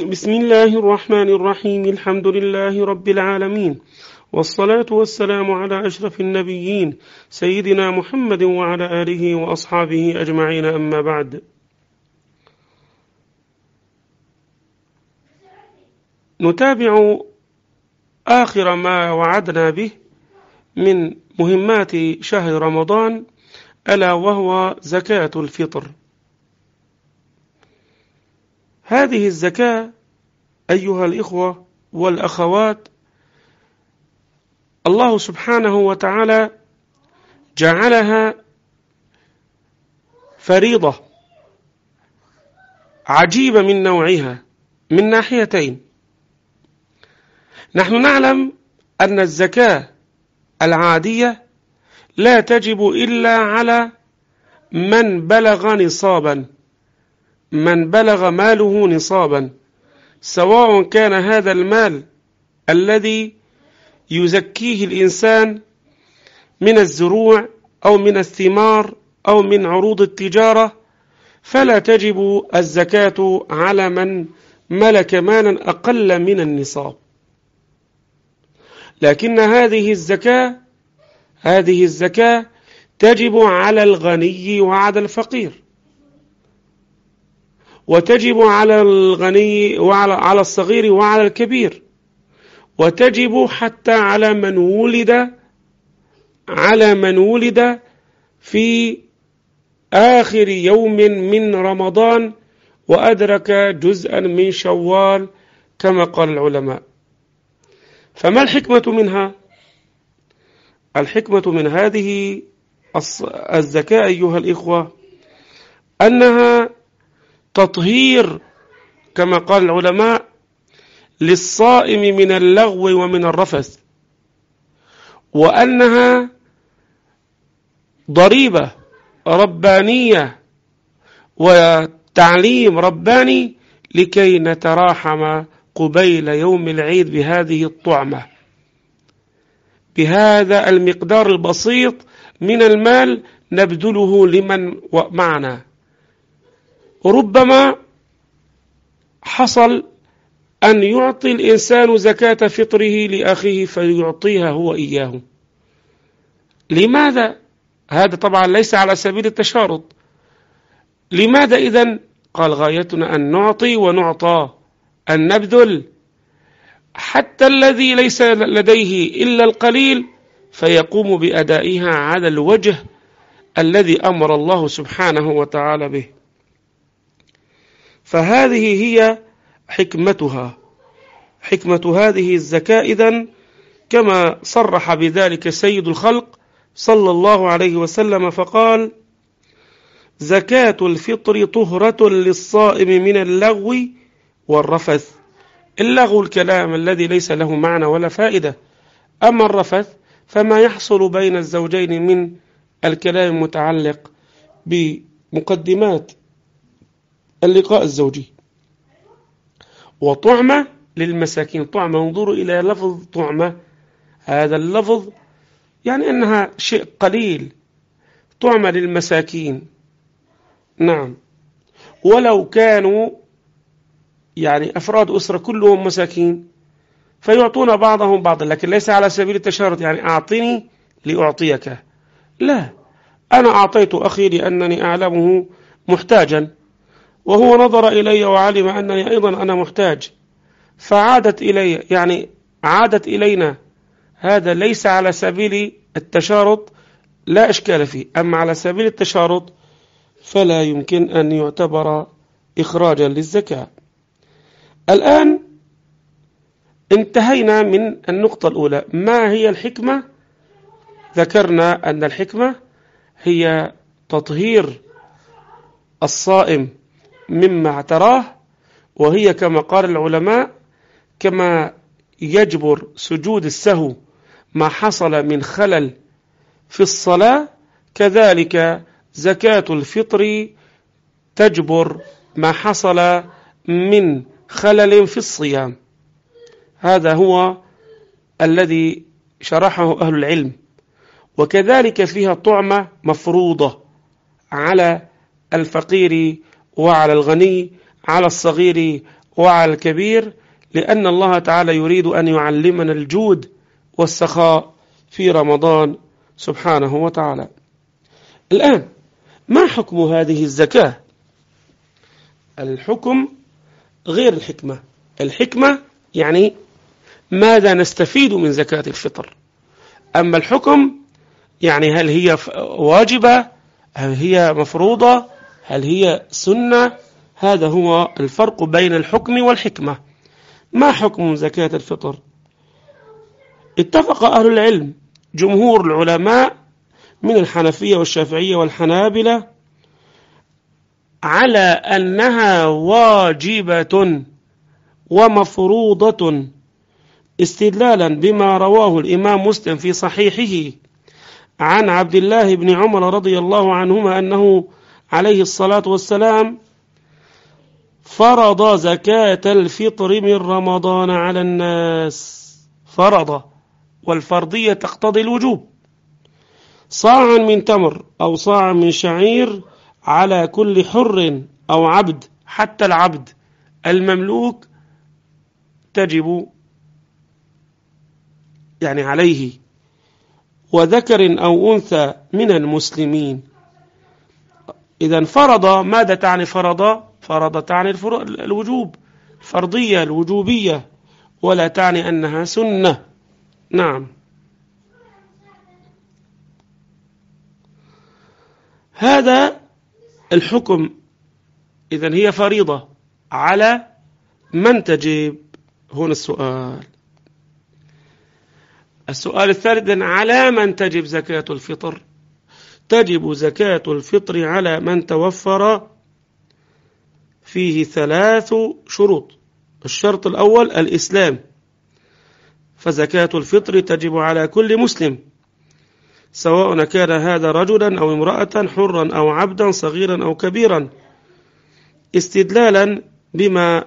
بسم الله الرحمن الرحيم الحمد لله رب العالمين والصلاة والسلام على أشرف النبيين سيدنا محمد وعلى آله وأصحابه أجمعين أما بعد نتابع آخر ما وعدنا به من مهمات شهر رمضان ألا وهو زكاة الفطر هذه الزكاة أيها الإخوة والأخوات الله سبحانه وتعالى جعلها فريضة عجيبة من نوعها من ناحيتين نحن نعلم أن الزكاة العادية لا تجب إلا على من بلغ نصابا من بلغ ماله نصابا سواء كان هذا المال الذي يزكيه الإنسان من الزروع أو من الثمار أو من عروض التجارة فلا تجب الزكاة على من ملك مالا أقل من النصاب لكن هذه الزكاة هذه الزكاة تجب على الغني وعلى الفقير وتجب على الغني وعلى على الصغير وعلى الكبير وتجب حتى على من ولد على من ولد في آخر يوم من رمضان وأدرك جزءا من شوال كما قال العلماء فما الحكمة منها؟ الحكمة من هذه الزكاة أيها الإخوة أنها تطهير كما قال العلماء للصائم من اللغو ومن الرفث وأنها ضريبة ربانية وتعليم رباني لكي نتراحم قبيل يوم العيد بهذه الطعمة بهذا المقدار البسيط من المال نبذله لمن معنا ربما حصل أن يعطي الإنسان زكاة فطره لأخيه فيعطيها هو إياه لماذا؟ هذا طبعا ليس على سبيل التشارط لماذا إذا قال غايتنا أن نعطي ونعطى أن نبذل حتى الذي ليس لديه إلا القليل فيقوم بأدائها على الوجه الذي أمر الله سبحانه وتعالى به فهذه هي حكمتها حكمة هذه الزكاة إذن كما صرح بذلك سيد الخلق صلى الله عليه وسلم فقال زكاة الفطر طهرة للصائم من اللغو والرفث اللغو الكلام الذي ليس له معنى ولا فائدة أما الرفث فما يحصل بين الزوجين من الكلام المتعلق بمقدمات اللقاء الزوجي وطعمة للمساكين طعمة انظروا إلى لفظ طعمة هذا اللفظ يعني أنها شيء قليل طعمة للمساكين نعم ولو كانوا يعني أفراد أسرة كلهم مساكين فيعطون بعضهم بعضا لكن ليس على سبيل التشارط يعني أعطني لأعطيك لا أنا أعطيت أخي لأنني أعلمه محتاجا وهو نظر إلي وعلم أنني أيضا أنا محتاج فعادت إلي يعني عادت إلينا هذا ليس على سبيل التشارط لا إشكال فيه أما على سبيل التشارط فلا يمكن أن يعتبر إخراجا للزكاة الآن انتهينا من النقطة الأولى ما هي الحكمة ذكرنا أن الحكمة هي تطهير الصائم مما اعتراه وهي كما قال العلماء كما يجبر سجود السهو ما حصل من خلل في الصلاة كذلك زكاة الفطر تجبر ما حصل من خلل في الصيام هذا هو الذي شرحه أهل العلم وكذلك فيها طعمة مفروضة على الفقير وعلى الغني على الصغير وعلى الكبير لأن الله تعالى يريد أن يعلمنا الجود والسخاء في رمضان سبحانه وتعالى الآن ما حكم هذه الزكاة الحكم غير الحكمة الحكمة يعني ماذا نستفيد من زكاة الفطر أما الحكم يعني هل هي واجبة هل هي مفروضة هل هي سنة هذا هو الفرق بين الحكم والحكمة ما حكم زكاة الفطر اتفق أهل العلم جمهور العلماء من الحنفية والشافعية والحنابلة على أنها واجبة ومفروضة استدلالا بما رواه الإمام مسلم في صحيحه عن عبد الله بن عمر رضي الله عنهما أنه عليه الصلاة والسلام فرض زكاة الفطر من رمضان على الناس فرض والفرضية تقتضي الوجوب صاعا من تمر أو صاعا من شعير على كل حر أو عبد حتى العبد المملوك تجب يعني عليه وذكر أو أنثى من المسلمين إذا فرض ماذا تعني فرض فرض تعني الوجوب فرضية الوجوبية ولا تعني أنها سنة نعم هذا الحكم إذا هي فريضة على من تجب هنا السؤال السؤال الثالث على من تجب زكاة الفطر تجب زكاة الفطر على من توفر فيه ثلاث شروط الشرط الأول الإسلام فزكاة الفطر تجب على كل مسلم سواء كان هذا رجلا أو امرأة حرا أو عبدا صغيرا أو كبيرا استدلالا بما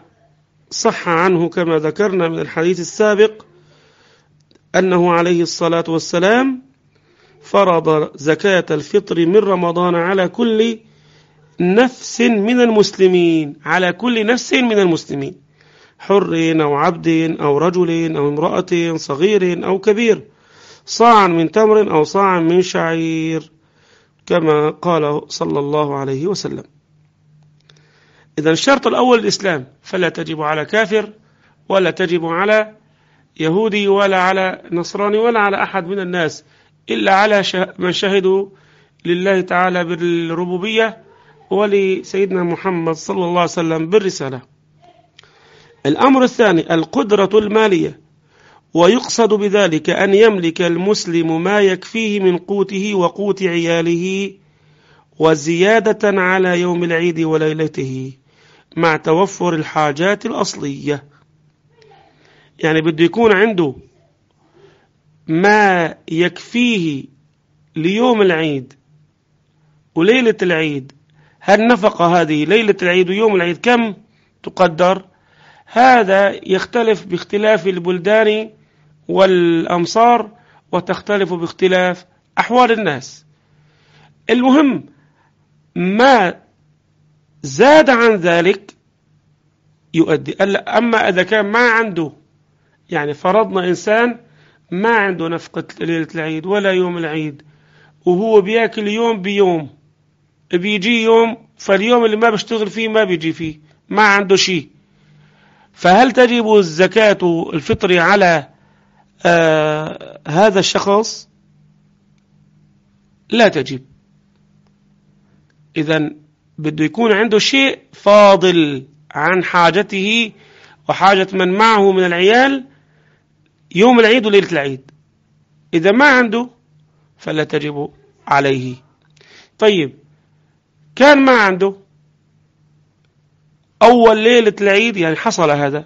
صح عنه كما ذكرنا من الحديث السابق أنه عليه الصلاة والسلام فرض زكاة الفطر من رمضان على كل نفس من المسلمين على كل نفس من المسلمين حر أو عبد أو رجل أو امرأة صغير أو كبير صاعا من تمر أو صاعا من شعير كما قال صلى الله عليه وسلم إذا الشرط الأول الإسلام فلا تجب على كافر ولا تجب على يهودي ولا على نصراني ولا على أحد من الناس إلا على من شهدوا لله تعالى بالربوبية ولسيدنا محمد صلى الله عليه وسلم بالرسالة الأمر الثاني القدرة المالية ويقصد بذلك أن يملك المسلم ما يكفيه من قوته وقوت عياله وزيادة على يوم العيد وليلته مع توفر الحاجات الأصلية يعني بده يكون عنده ما يكفيه ليوم العيد وليلة العيد هالنفقة هذه ليلة العيد ويوم العيد كم تقدر هذا يختلف باختلاف البلدان والأمصار وتختلف باختلاف أحوال الناس المهم ما زاد عن ذلك يؤدي أما إذا كان ما عنده يعني فرضنا إنسان ما عنده نفقة ليلة العيد ولا يوم العيد وهو بياكل يوم بيوم بيجي يوم فاليوم اللي ما بيشتغل فيه ما بيجي فيه ما عنده شيء فهل تجب الزكاة الفطر على آه هذا الشخص لا تجب إذا بده يكون عنده شيء فاضل عن حاجته وحاجة من معه من العيال يوم العيد وليلة العيد إذا ما عنده فلا تجب عليه طيب كان ما عنده أول ليلة العيد يعني حصل هذا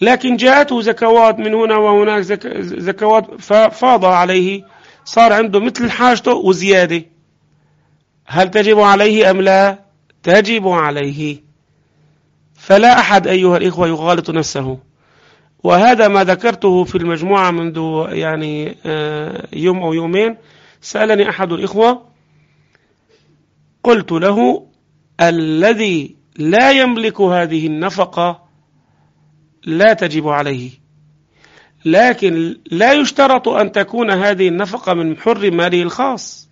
لكن جاءته زكوات من هنا وهناك زك زكوات ففاض عليه صار عنده مثل حاجته وزيادة هل تجب عليه أم لا تجب عليه فلا أحد أيها الإخوة يغالط نفسه وهذا ما ذكرته في المجموعة منذ يعني آه، يوم أو يومين سألني أحد الإخوة قلت له الذي لا يملك هذه النفقة لا تجب عليه لكن لا يشترط أن تكون هذه النفقة من حر ماله الخاص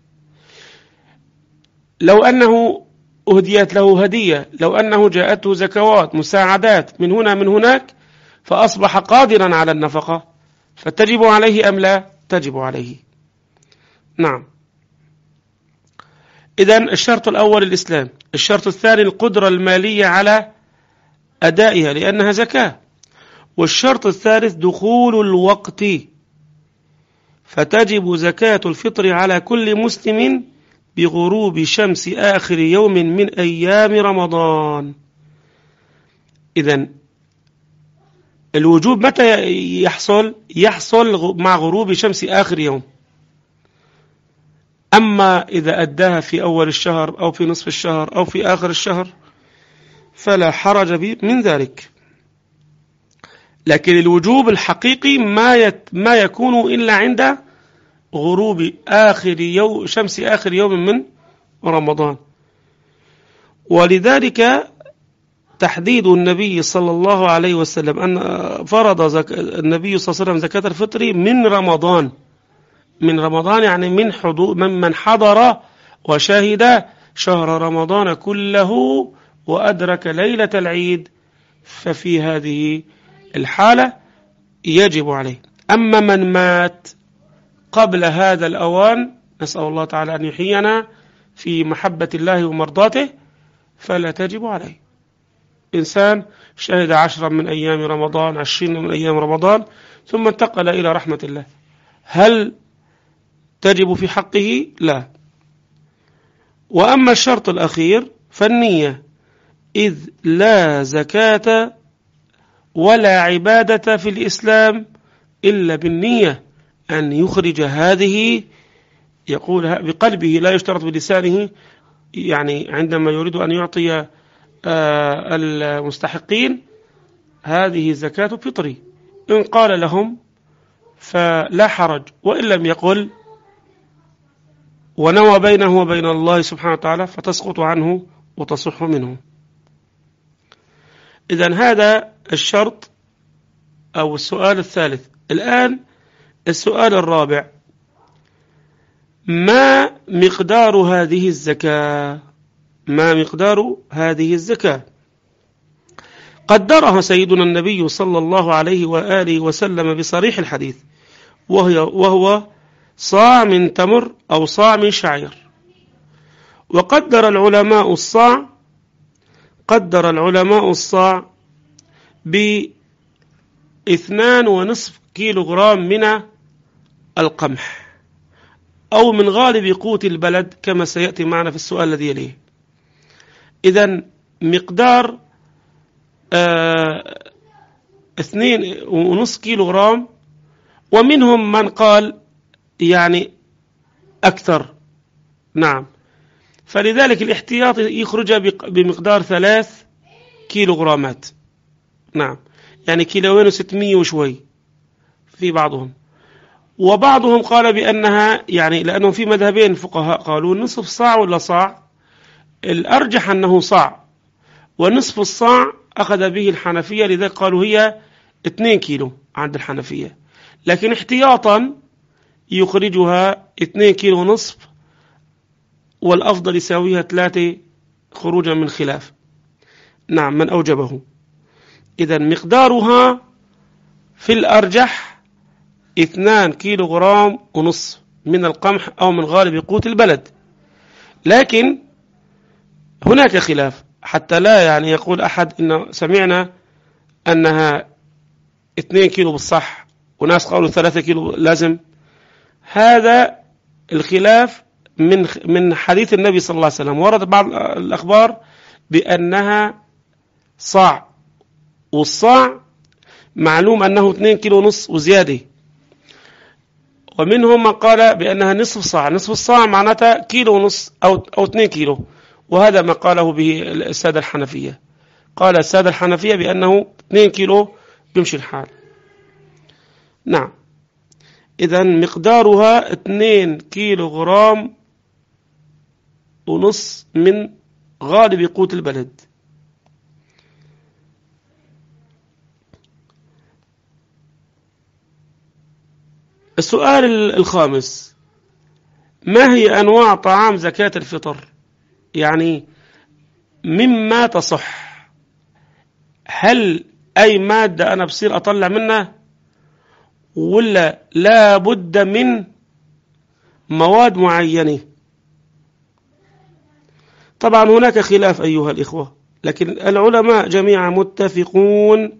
لو أنه أهديت له هدية لو أنه جاءته زكوات مساعدات من هنا من هناك فأصبح قادرا على النفقة فتجب عليه أم لا تجب عليه نعم إذا الشرط الأول الإسلام الشرط الثاني القدرة المالية على أدائها لأنها زكاة والشرط الثالث دخول الوقت فتجب زكاة الفطر على كل مسلم بغروب شمس آخر يوم من أيام رمضان إذا الوجوب متى يحصل يحصل مع غروب شمس آخر يوم أما إذا أداها في أول الشهر أو في نصف الشهر أو في آخر الشهر فلا حرج من ذلك لكن الوجوب الحقيقي ما يت ما يكون إلا عند غروب آخر يوم شمس آخر يوم من رمضان ولذلك تحديد النبي صلى الله عليه وسلم أن فرض زك... النبي صلى الله عليه وسلم زكاة الفطر من رمضان من رمضان يعني من حضور من, من حضر وشهد شهر رمضان كله وأدرك ليلة العيد ففي هذه الحالة يجب عليه أما من مات قبل هذا الأوان نسأل الله تعالى أن يحيينا في محبة الله ومرضاته فلا تجب عليه إنسان شهد عشرة من أيام رمضان عشرين من أيام رمضان ثم انتقل إلى رحمة الله هل تجب في حقه؟ لا وأما الشرط الأخير فالنية إذ لا زكاة ولا عبادة في الإسلام إلا بالنية أن يخرج هذه يقول بقلبه لا يشترط بلسانه يعني عندما يريد أن يعطي آه، المستحقين هذه زكاة فطري إن قال لهم فلا حرج وإن لم يقل ونوى بينه وبين الله سبحانه وتعالى فتسقط عنه وتصح منه إذا هذا الشرط أو السؤال الثالث الآن السؤال الرابع ما مقدار هذه الزكاة ما مقدار هذه الزكاة قدرها سيدنا النبي صلى الله عليه وآله وسلم بصريح الحديث وهي وهو صاع من تمر أو صاع من شعير وقدر العلماء الصاع قدر العلماء الصاع باثنان ونصف كيلو غرام من القمح أو من غالب قوت البلد كما سيأتي معنا في السؤال الذي يليه إذا مقدار آه، اثنين ونص كيلو غرام ومنهم من قال يعني أكثر نعم فلذلك الاحتياط يخرج بمقدار ثلاث كيلو غرامات نعم يعني كيلوين وستمية وشوي في بعضهم وبعضهم قال بأنها يعني لأنهم في مذهبين فقهاء قالوا نصف صاع ولا صاع الأرجح أنه صاع ونصف الصاع أخذ به الحنفية لذلك قالوا هي 2 كيلو عند الحنفية لكن احتياطا يخرجها 2 كيلو ونصف والأفضل يساويها 3 خروجا من خلاف نعم من أوجبه إذا مقدارها في الأرجح 2 كيلو غرام ونصف من القمح أو من غالب قوت البلد لكن هناك خلاف حتى لا يعني يقول أحد إن سمعنا أنها 2 كيلو بالصح وناس قالوا 3 كيلو لازم هذا الخلاف من من حديث النبي صلى الله عليه وسلم ورد بعض الأخبار بأنها صاع والصاع معلوم أنه 2 كيلو ونص وزيادة ومنهم من قال بأنها نصف صاع نصف الصاع معناتها كيلو ونص أو, أو 2 كيلو وهذا ما قاله به السادة الحنفية قال السادة الحنفية بأنه 2 كيلو بيمشي الحال نعم إذا مقدارها 2 كيلو غرام ونص من غالب قوت البلد السؤال الخامس ما هي أنواع طعام زكاة الفطر يعني مما تصح هل أي مادة أنا بصير أطلع منها ولا لابد من مواد معينة طبعا هناك خلاف أيها الإخوة لكن العلماء جميعا متفقون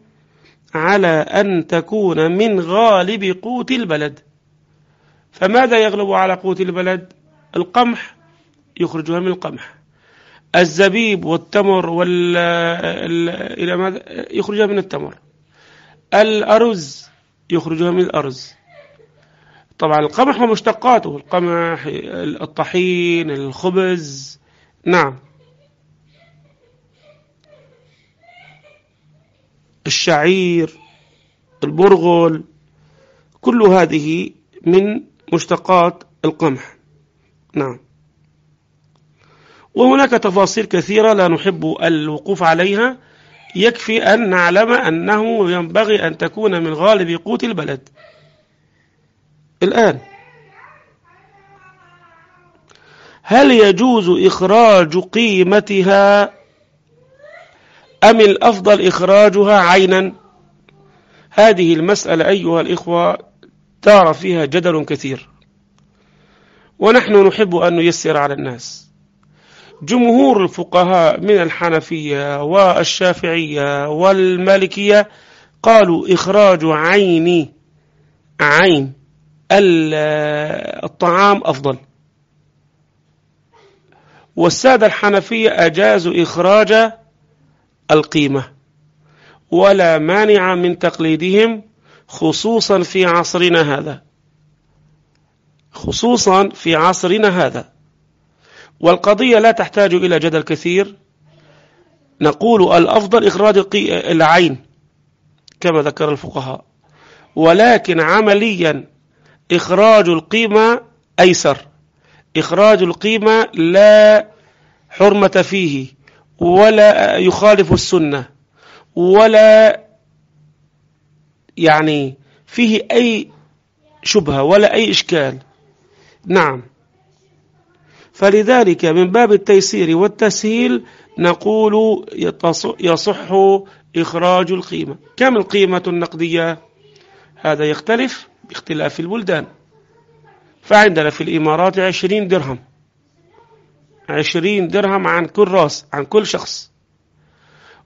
على أن تكون من غالب قوت البلد فماذا يغلب على قوت البلد القمح يخرجها من القمح الزبيب والتمر وال إلى ماذا يخرجها من التمر الأرز يخرجها من الأرز طبعا القمح ومشتقاته القمح الطحين الخبز نعم الشعير البرغل كل هذه من مشتقات القمح نعم وهناك تفاصيل كثيرة لا نحب الوقوف عليها يكفي أن نعلم أنه ينبغي أن تكون من غالب قوت البلد الآن هل يجوز إخراج قيمتها أم الأفضل إخراجها عينا هذه المسألة أيها الإخوة تعرف فيها جدل كثير ونحن نحب أن نيسر على الناس جمهور الفقهاء من الحنفية والشافعية والمالكية قالوا إخراج عين عين الطعام أفضل والسادة الحنفية أجازوا إخراج القيمة ولا مانع من تقليدهم خصوصا في عصرنا هذا خصوصا في عصرنا هذا والقضية لا تحتاج إلى جدل كثير نقول الأفضل إخراج العين كما ذكر الفقهاء ولكن عمليا إخراج القيمة أيسر إخراج القيمة لا حرمة فيه ولا يخالف السنة ولا يعني فيه أي شبهة ولا أي إشكال نعم فلذلك من باب التيسير والتسهيل نقول يصح إخراج القيمة كم القيمة النقدية هذا يختلف باختلاف البلدان فعندنا في الإمارات عشرين درهم عشرين درهم عن كل راس عن كل شخص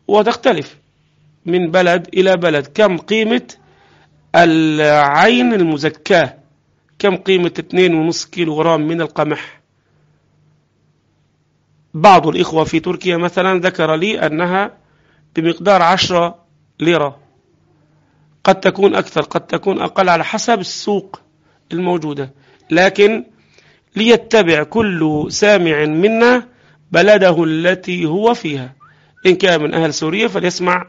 وتختلف من بلد إلى بلد كم قيمة العين المزكاة كم قيمة اثنين كيلو غرام من القمح بعض الإخوة في تركيا مثلا ذكر لي أنها بمقدار عشرة ليرة قد تكون أكثر قد تكون أقل على حسب السوق الموجودة لكن ليتبع كل سامع منا بلده التي هو فيها إن كان من أهل سوريا فليسمع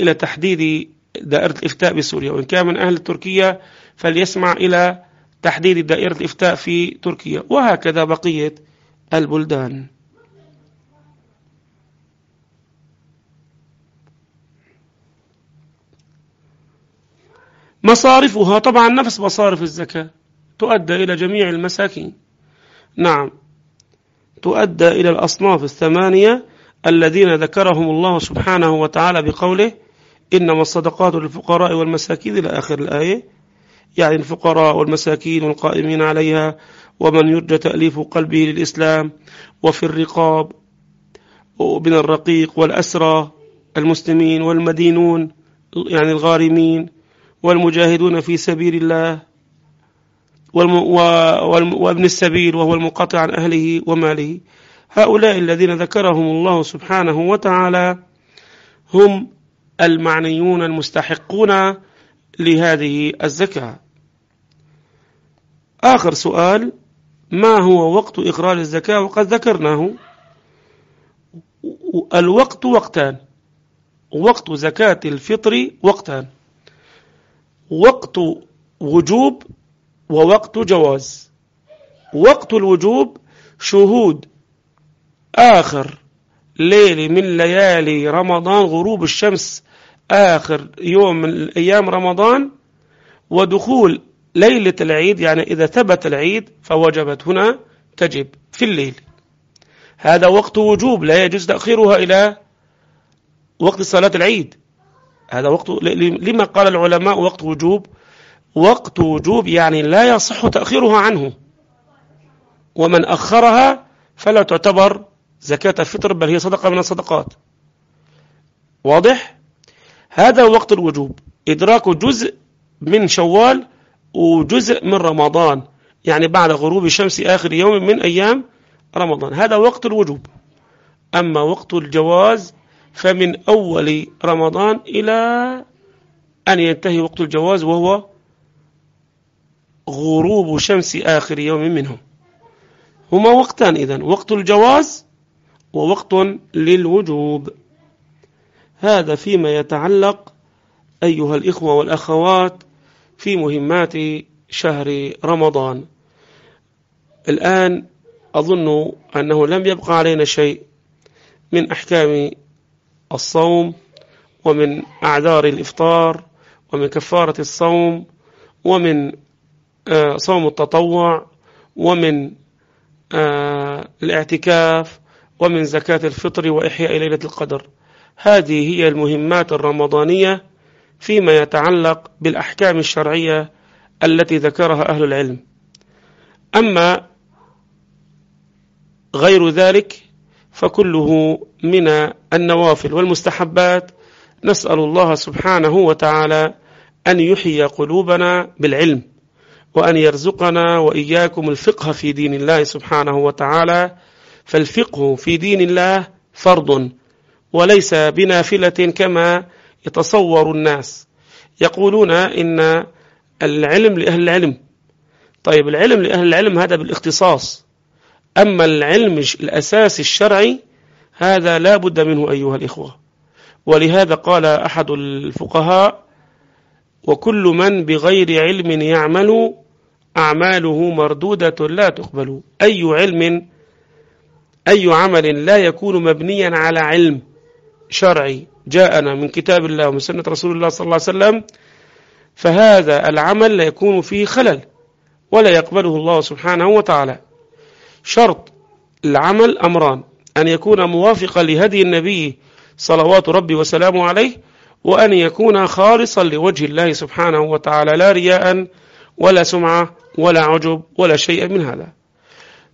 إلى تحديد دائرة الإفتاء بسوريا وإن كان من أهل تركيا فليسمع إلى تحديد دائرة الإفتاء في تركيا وهكذا بقية البلدان مصارفها طبعا نفس مصارف الزكاة تؤدى إلى جميع المساكين نعم تؤدى إلى الأصناف الثمانية الذين ذكرهم الله سبحانه وتعالى بقوله إنما الصدقات للفقراء والمساكين إلى آخر الآية يعني الفقراء والمساكين والقائمين عليها ومن يرجى تأليف قلبه للإسلام وفي الرقاب من الرقيق والأسرى المسلمين والمدينون يعني الغارمين والمجاهدون في سبيل الله وابن السبيل وهو المنقطع عن أهله وماله هؤلاء الذين ذكرهم الله سبحانه وتعالى هم المعنيون المستحقون لهذه الزكاة آخر سؤال ما هو وقت إقرار الزكاة وقد ذكرناه الوقت وقتان وقت زكاة الفطر وقتان وقت وجوب ووقت جواز وقت الوجوب شهود آخر ليلة من ليالي رمضان غروب الشمس آخر يوم من أيام رمضان ودخول ليلة العيد يعني إذا ثبت العيد فوجبت هنا تجب في الليل هذا وقت وجوب لا يجوز تأخيرها إلى وقت صلاة العيد هذا وقت لما قال العلماء وقت وجوب وقت وجوب يعني لا يصح تأخيرها عنه ومن أخرها فلا تعتبر زكاة الفطر بل هي صدقة من الصدقات واضح؟ هذا وقت الوجوب إدراك جزء من شوال وجزء من رمضان يعني بعد غروب الشمس آخر يوم من أيام رمضان هذا وقت الوجوب أما وقت الجواز فمن أول رمضان إلى أن ينتهي وقت الجواز وهو غروب شمس آخر يوم منه هما وقتان إذن وقت الجواز ووقت للوجوب هذا فيما يتعلق أيها الإخوة والأخوات في مهمات شهر رمضان الآن أظن أنه لم يبقى علينا شيء من أحكام الصوم ومن أعذار الإفطار ومن كفارة الصوم ومن آه، صوم التطوع ومن آه، الاعتكاف ومن زكاة الفطر وإحياء ليلة القدر هذه هي المهمات الرمضانية فيما يتعلق بالأحكام الشرعية التي ذكرها أهل العلم أما غير ذلك فكله من النوافل والمستحبات نسأل الله سبحانه وتعالى أن يحيي قلوبنا بالعلم وأن يرزقنا وإياكم الفقه في دين الله سبحانه وتعالى فالفقه في دين الله فرض وليس بنافلة كما يتصور الناس يقولون إن العلم لأهل العلم طيب العلم لأهل العلم هذا بالاختصاص أما العلم الأساسي الشرعي هذا لا بد منه أيها الإخوة ولهذا قال أحد الفقهاء وكل من بغير علم يعمل أعماله مردودة لا تقبل أي علم أي عمل لا يكون مبنيا على علم شرعي جاءنا من كتاب الله ومن سنة رسول الله صلى الله عليه وسلم فهذا العمل لا يكون فيه خلل ولا يقبله الله سبحانه وتعالى شرط العمل أمران أن يكون موافقا لهدي النبي صلوات ربي وسلامه عليه وأن يكون خالصا لوجه الله سبحانه وتعالى لا رياء ولا سمعة ولا عجب ولا شيء من هذا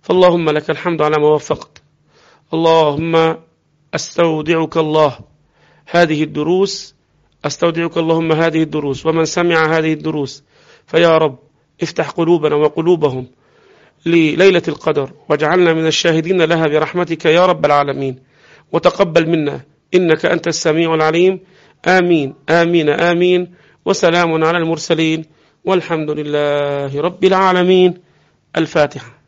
فاللهم لك الحمد على ما وفقت اللهم أستودعك الله هذه الدروس أستودعك اللهم هذه الدروس ومن سمع هذه الدروس فيا رب افتح قلوبنا وقلوبهم لليلة القدر واجعلنا من الشاهدين لها برحمتك يا رب العالمين وتقبل منا إنك أنت السميع العليم آمين آمين آمين وسلام على المرسلين والحمد لله رب العالمين الفاتحة